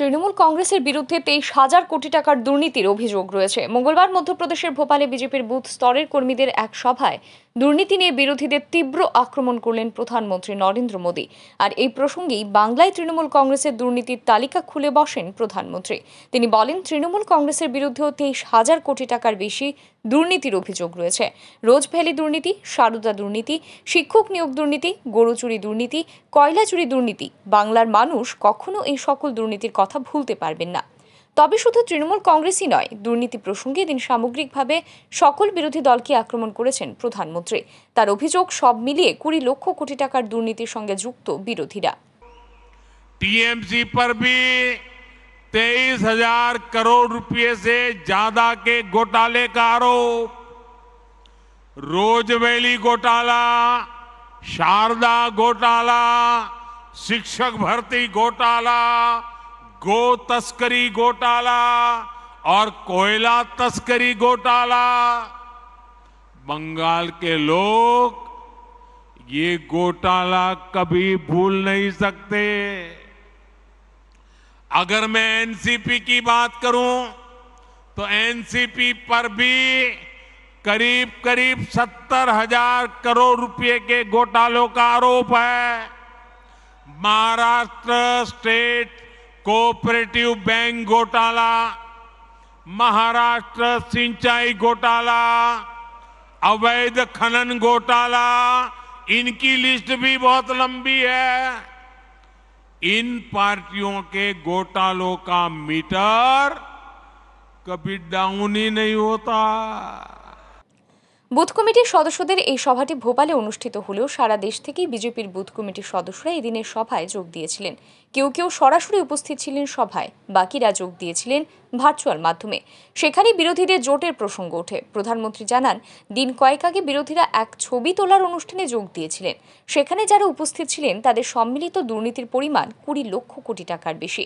তৃণমূল কংগ্রেসের বিরুদ্ধে তেইশ হাজার কোটি টাকার দুর্নীতির অভিযোগ রয়েছে মঙ্গলবার মধ্যপ্রদেশের ভোপালে বিজেপির বুথ স্তরের কর্মীদের এক সভায় দুর্নীতি নিয়ে বিরোধীদের তীব্র আক্রমণ করলেন প্রধানমন্ত্রী নরেন্দ্র মোদী আর এই প্রসঙ্গেই বাংলায় তৃণমূল কংগ্রেসের দুর্নীতির তালিকা খুলে বসেন প্রধানমন্ত্রী তিনি বলেন তৃণমূল কংগ্রেসের বিরুদ্ধেও তেইশ হাজার কোটি টাকার বেশি দুর্নীতির অভিযোগ রয়েছে রোজ ভ্যালি দুর্নীতি সারদা দুর্নীতি শিক্ষক নিয়োগ দুর্নীতি গরু চুরি দুর্নীতি কয়লা চুরি দুর্নীতি বাংলার মানুষ কখনো এই সকল দুর্নীতির কথা ভুলতে পারবেন না তবে শুধু তৃণমূল কংগ্রেসই নয় দুর্নীতি প্রসঙ্গে দিন সামগ্রিকভাবে সকল বিরোধী দলকে আক্রমণ করেছেন প্রধানমন্ত্রী তার অভিযোগ সব মিলিয়ে কুড়ি লক্ষ কোটি টাকার দুর্নীতির সঙ্গে যুক্ত বিরোধীরা টিএমসি পর भी तेईस हजार करोड़ रुपए से ज्यादा के घोटाले का आरोप रोजवेली গোটালা শারদা গোটালা শিক্ষক ভর্তি গোটালা गो तस्करी घोटाला और कोयला तस्करी घोटाला बंगाल के लोग ये घोटाला कभी भूल नहीं सकते अगर मैं एनसीपी की बात करूं तो एनसीपी पर भी करीब करीब सत्तर हजार करोड़ रुपए के घोटालों का आरोप है महाराष्ट्र स्टेट कोऑपरेटिव बैंक घोटाला महाराष्ट्र सिंचाई घोटाला अवैध खनन घोटाला इनकी लिस्ट भी बहुत लंबी है इन पार्टियों के घोटालों का मीटर कभी डाउन ही नहीं होता বুথ কমিটির সদস্যদের এই সভাটি ভোপালে অনুষ্ঠিত হলেও সারা দেশ থেকেই বিজেপির বুথ কমিটির সদস্যরা দিনের সভায় যোগ দিয়েছিলেন কেউ কেউ সরাসরি উপস্থিত ছিলেন সভায় বাকিরা যোগ দিয়েছিলেন ভার্চুয়াল মাধ্যমে সেখানে বিরোধীদের জোটের প্রসঙ্গ ওঠে প্রধানমন্ত্রী জানান দিন কয়েক আগে বিরোধীরা এক ছবি তোলার অনুষ্ঠানে যোগ দিয়েছিলেন সেখানে যারা উপস্থিত ছিলেন তাদের সম্মিলিত দুর্নীতির পরিমাণ কুড়ি লক্ষ কোটি টাকার বেশি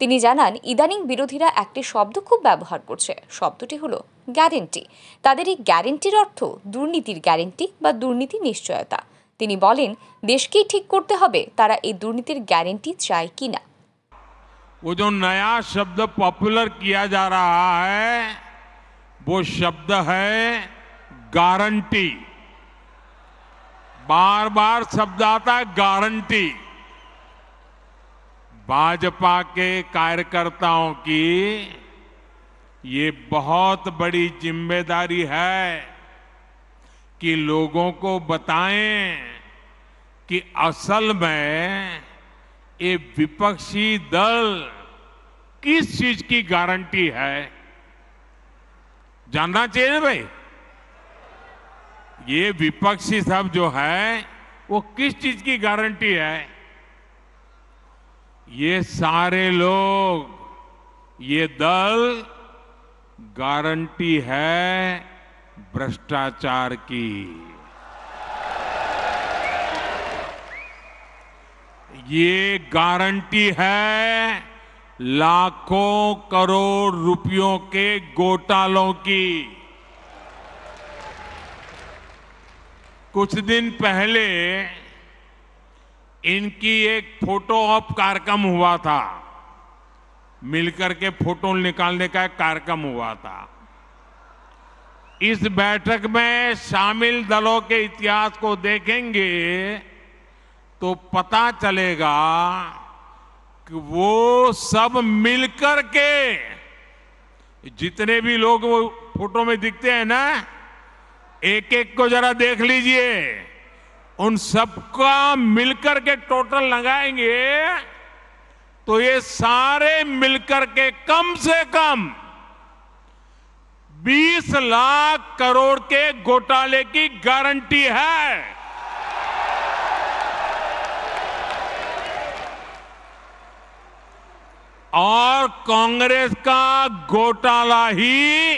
তিনি জানান ইদানিং বিরোধীরা একটি শব্দ খুব ব্যবহার করছে শব্দটি হলো গ্যারেন্টি তাদের এই গ্যারেন্টির অর্থ দুর্নীতির গ্যারেন্টি বা দুর্নীতি নিশ্চয়তা তিনি বলেন দেশকেই ঠিক করতে হবে তারা এই দুর্নীতির গ্যারেন্টি চায় কি না वो जो नया शब्द पॉपुलर किया जा रहा है वो शब्द है गारंटी बार बार शब्द आता है गारंटी भाजपा के कार्यकर्ताओं की ये बहुत बड़ी जिम्मेदारी है कि लोगों को बताएं कि असल में ये विपक्षी दल किस चीज की गारंटी है जानना चाहिए ना भाई ये विपक्षी सब जो है वो किस चीज की गारंटी है ये सारे लोग ये दल गारंटी है भ्रष्टाचार की ये गारंटी है लाखों करोड़ रुपयों के घोटालों की कुछ दिन पहले इनकी एक फोटो ऑफ कार्यक्रम हुआ था मिलकर के फोटो निकालने का एक कार्यक्रम हुआ था इस बैठक में शामिल दलों के इतिहास को देखेंगे तो पता चलेगा कि वो सब मिलकर के जितने भी लोग वो फोटो में दिखते हैं ना एक एक को जरा देख लीजिए उन सबका मिलकर के टोटल लगाएंगे तो ये सारे मिलकर के कम से कम 20 लाख करोड़ के घोटाले की गारंटी है और कांग्रेस का घोटाला ही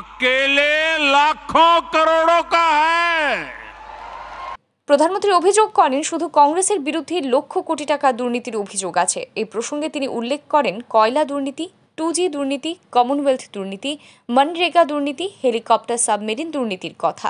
अकेले लाखों करोड़ों का है প্রধানমন্ত্রী অভিযোগ করেন শুধু কংগ্রেসের বিরুদ্ধে লক্ষ কোটি টাকা দুর্নীতির অভিযোগ আছে এই প্রসঙ্গে তিনি উল্লেখ করেন কয়লা দুর্নীতি টু দুর্নীতি কমনওয়েলথ দুর্নীতি মনরেগা দুর্নীতি হেলিকপ্টার সাবমেরিন দুর্নীতির কথা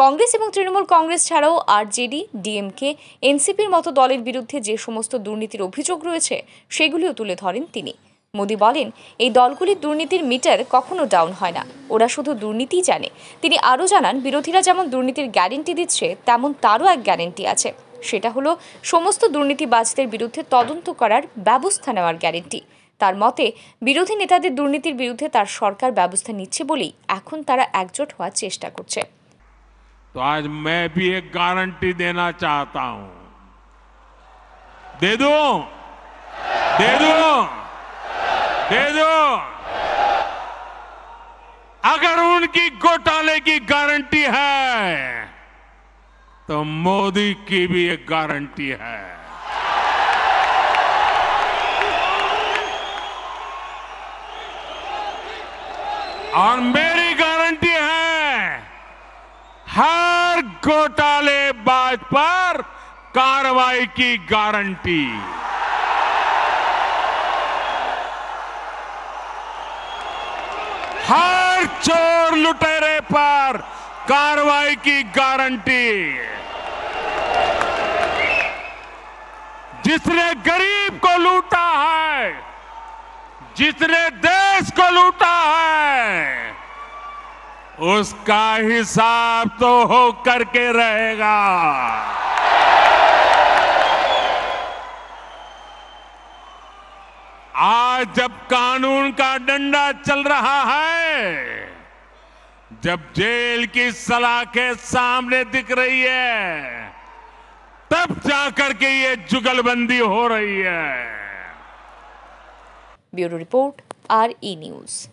কংগ্রেস এবং তৃণমূল কংগ্রেস ছাড়াও আরজেডি ডিএমকে এনসিপির মতো দলের বিরুদ্ধে যে সমস্ত দুর্নীতির অভিযোগ রয়েছে সেগুলিও তুলে ধরেন তিনি মোদি বলেন এই দলগুলির দুর্নীতির মিটার কখনো ডাউন হয় না ওরা শুধু দুর্নীতি জানে তিনি আরও জানান বিরোধীরা যেমন দুর্নীতির গ্যারেন্টি দিচ্ছে তেমন তারও এক গ্যারেন্টি আছে সেটা হলো সমস্ত দুর্নীতিবাজদের বিরুদ্ধে তদন্ত করার ব্যবস্থা নেওয়ার গ্যারেন্টি তার মতে বিরোধী নেতাদের দুর্নীতির বিরুদ্ধে তার সরকার ব্যবস্থা নিচ্ছে বলেই এখন তারা একজোট হওয়ার চেষ্টা করছে তো আজ মে ভি এক গ্যারান্টি দেনা চাহতা হুম दे दो, दे दो। दे दो अगर उनकी घोटाले की गारंटी है तो मोदी की भी एक गारंटी है और मेरी गारंटी है हर घोटालेबाज पर कार्रवाई की गारंटी हर चोर लुटेरे पर कार्रवाई की गारंटी जिसने गरीब को लूटा है जिसने देश को लूटा है उसका हिसाब तो होकर के रहेगा जब कानून का डंडा चल रहा है जब जेल की सलाखें सामने दिख रही है तब जाकर के ये जुगलबंदी हो रही है bureau report R E news